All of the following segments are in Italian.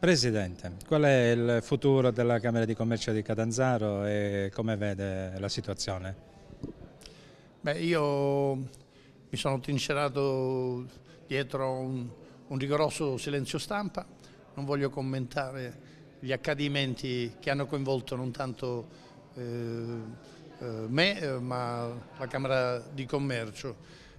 Presidente, qual è il futuro della Camera di Commercio di Catanzaro e come vede la situazione? Beh, io mi sono trincerato dietro un, un rigoroso silenzio stampa, non voglio commentare gli accadimenti che hanno coinvolto non tanto eh, eh me eh, ma la Camera di Commercio.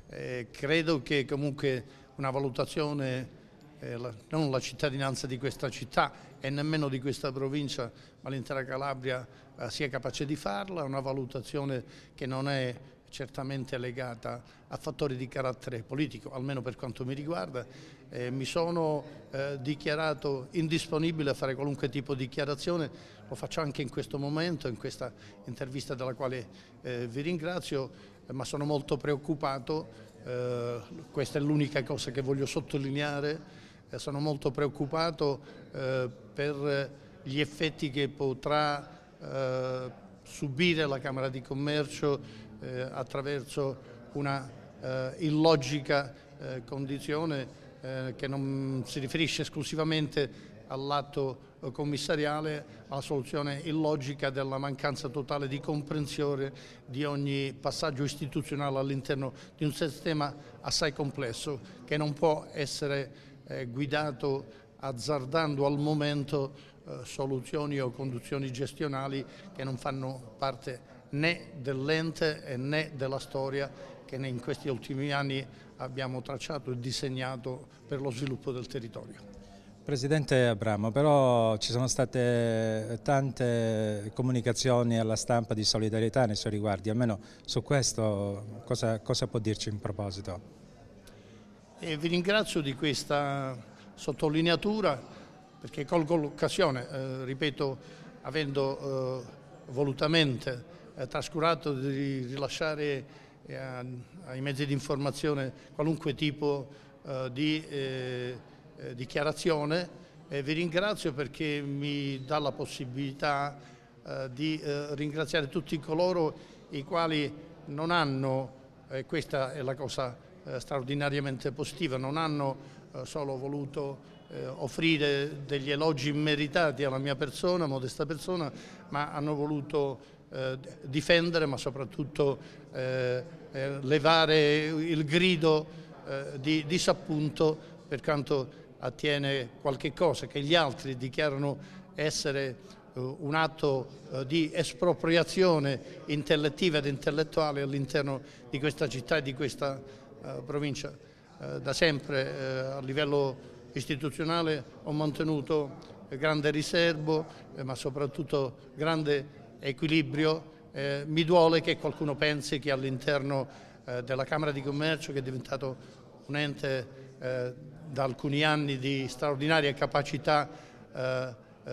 Eh, credo che comunque una valutazione eh, la, non la cittadinanza di questa città e nemmeno di questa provincia, ma l'intera Calabria eh, sia capace di farla, una valutazione che non è certamente legata a fattori di carattere politico, almeno per quanto mi riguarda. Eh, mi sono eh, dichiarato indisponibile a fare qualunque tipo di dichiarazione, lo faccio anche in questo momento, in questa intervista della quale eh, vi ringrazio, eh, ma sono molto preoccupato, eh, questa è l'unica cosa che voglio sottolineare, eh, sono molto preoccupato eh, per gli effetti che potrà eh, subire la Camera di Commercio eh, attraverso una eh, illogica eh, condizione che non si riferisce esclusivamente all'atto commissariale, alla soluzione illogica della mancanza totale di comprensione di ogni passaggio istituzionale all'interno di un sistema assai complesso che non può essere eh, guidato azzardando al momento eh, soluzioni o conduzioni gestionali che non fanno parte né dell'ente né della storia che in questi ultimi anni abbiamo tracciato e disegnato per lo sviluppo del territorio. Presidente Abramo, però ci sono state tante comunicazioni alla stampa di solidarietà nei suoi riguardi, almeno su questo cosa, cosa può dirci in proposito? e vi ringrazio di questa sottolineatura perché colgo l'occasione, eh, ripeto, avendo eh, volutamente eh, trascurato di rilasciare eh, a, ai mezzi di informazione qualunque tipo eh, di eh, dichiarazione, vi ringrazio perché mi dà la possibilità di ringraziare tutti coloro i quali non hanno, questa è la cosa eh, straordinariamente positiva, non hanno eh, solo voluto eh, offrire degli elogi immeritati alla mia persona, modesta persona, ma hanno voluto difendere ma soprattutto levare il grido di disappunto per quanto attiene qualche cosa che gli altri dichiarano essere un atto di espropriazione intellettiva ed intellettuale all'interno di questa città e di questa eh, provincia. Eh, da sempre eh, a livello istituzionale ho mantenuto grande riservo ma soprattutto grande equilibrio. mi duole che qualcuno pensi che all'interno della Camera di Commercio che è diventato un ente da alcuni anni di straordinaria capacità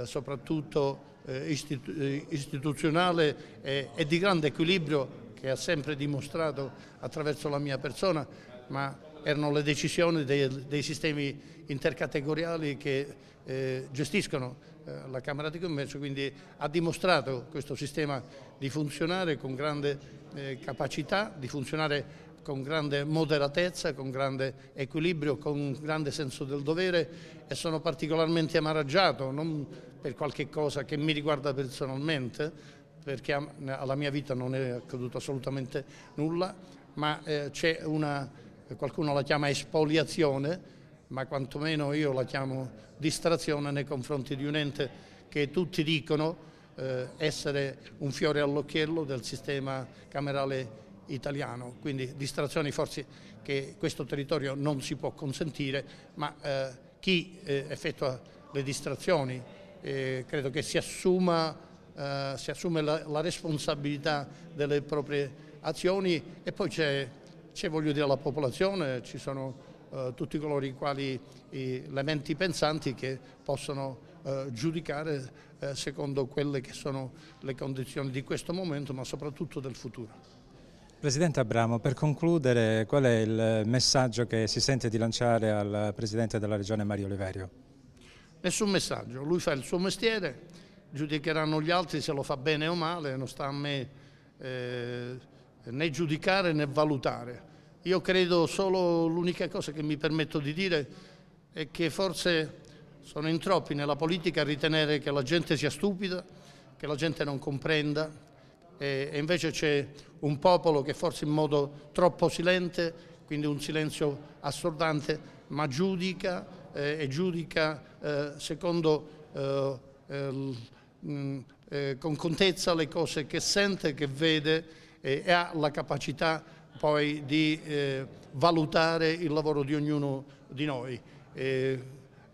soprattutto istituzionale e di grande equilibrio che ha sempre dimostrato attraverso la mia persona, ma erano le decisioni dei, dei sistemi intercategoriali che eh, gestiscono eh, la Camera di Commercio, quindi ha dimostrato questo sistema di funzionare con grande eh, capacità, di funzionare con grande moderatezza, con grande equilibrio, con un grande senso del dovere e sono particolarmente amaraggiato, non per qualche cosa che mi riguarda personalmente, perché alla mia vita non è accaduto assolutamente nulla, ma eh, c'è una, eh, qualcuno la chiama espoliazione, ma quantomeno io la chiamo distrazione nei confronti di un ente che tutti dicono eh, essere un fiore all'occhiello del sistema camerale italiano, quindi distrazioni forse che questo territorio non si può consentire, ma eh, chi eh, effettua le distrazioni eh, credo che si assuma eh, si assume la, la, responsabilità delle proprie azioni e poi c'è, la popolazione, ci sono eh, tutti coloro i quali le menti pensanti che possono eh, giudicare eh, secondo quelle che sono le condizioni di questo momento ma soprattutto del futuro. Presidente Abramo, per concludere, qual è il messaggio che si sente di lanciare al Presidente della Regione Mario Oliverio? Nessun messaggio, lui fa il suo mestiere, giudicheranno gli altri se lo fa bene o male, non sta a me eh, né giudicare né valutare. Io credo solo l'unica cosa che mi permetto di dire è che forse sono in troppi nella politica a ritenere che la gente sia stupida, che la gente non comprenda e, e invece c'è un popolo che forse in modo troppo silente, quindi un silenzio assordante, ma giudica eh, e giudica eh, secondo eh, eh mh, mm, eh, con contezza le cose che sente, che vede eh, e ha la capacità poi di eh, valutare il lavoro di ognuno di noi. Eh,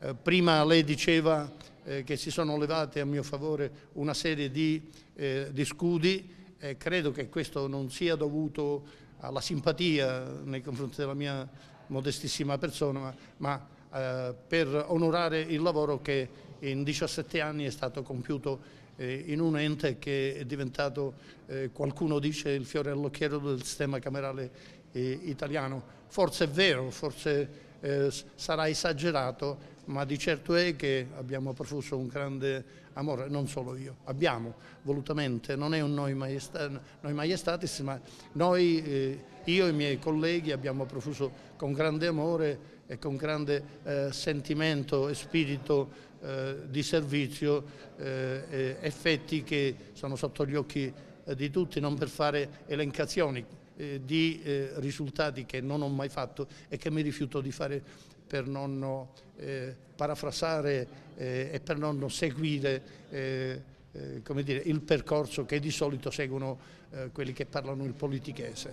eh, prima lei diceva eh, che si sono levate a mio favore una serie di, di scudi e credo che questo non sia dovuto alla simpatia nei confronti della mia modestissima persona, ma, ma per onorare il lavoro che in 17 anni è stato compiuto eh, in un ente che è diventato, eh, qualcuno dice, il fiore all'occhiello del sistema camerale eh, italiano. Forse è vero, forse eh, sarà esagerato, ma di certo è che abbiamo profuso un grande amore, non solo io, abbiamo volutamente, non è un noi, maestà, noi maestatis, ma noi, eh, io e i miei colleghi abbiamo profuso con grande amore e con grande eh, sentimento e spirito eh, di servizio eh, effetti che sono sotto gli occhi eh, di tutti, non per fare elencazioni, eh, di eh, risultati che non ho mai fatto e che mi rifiuto di fare per non eh, parafrasare eh, e per non seguire eh, dire, il percorso che di solito seguono quelli che parlano il politichese.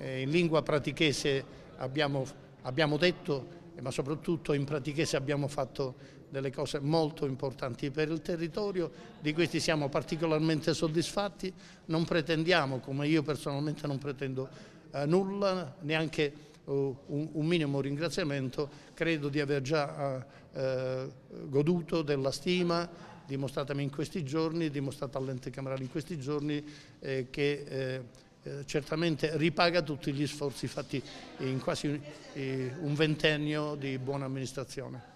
in lingua pratichese abbiamo, abbiamo detto eh, ma soprattutto in Pratichese abbiamo fatto delle cose molto importanti per il territorio, di questi siamo particolarmente soddisfatti, non pretendiamo, come io personalmente non pretendo eh, nulla, neanche uh, un, un, minimo ringraziamento, credo di aver già eh, eh goduto della stima dimostratami in questi giorni, dimostrata all'ente camerale in questi giorni, eh, che eh, certamente ripaga tutti gli sforzi fatti in quasi eh, un ventennio di buona amministrazione.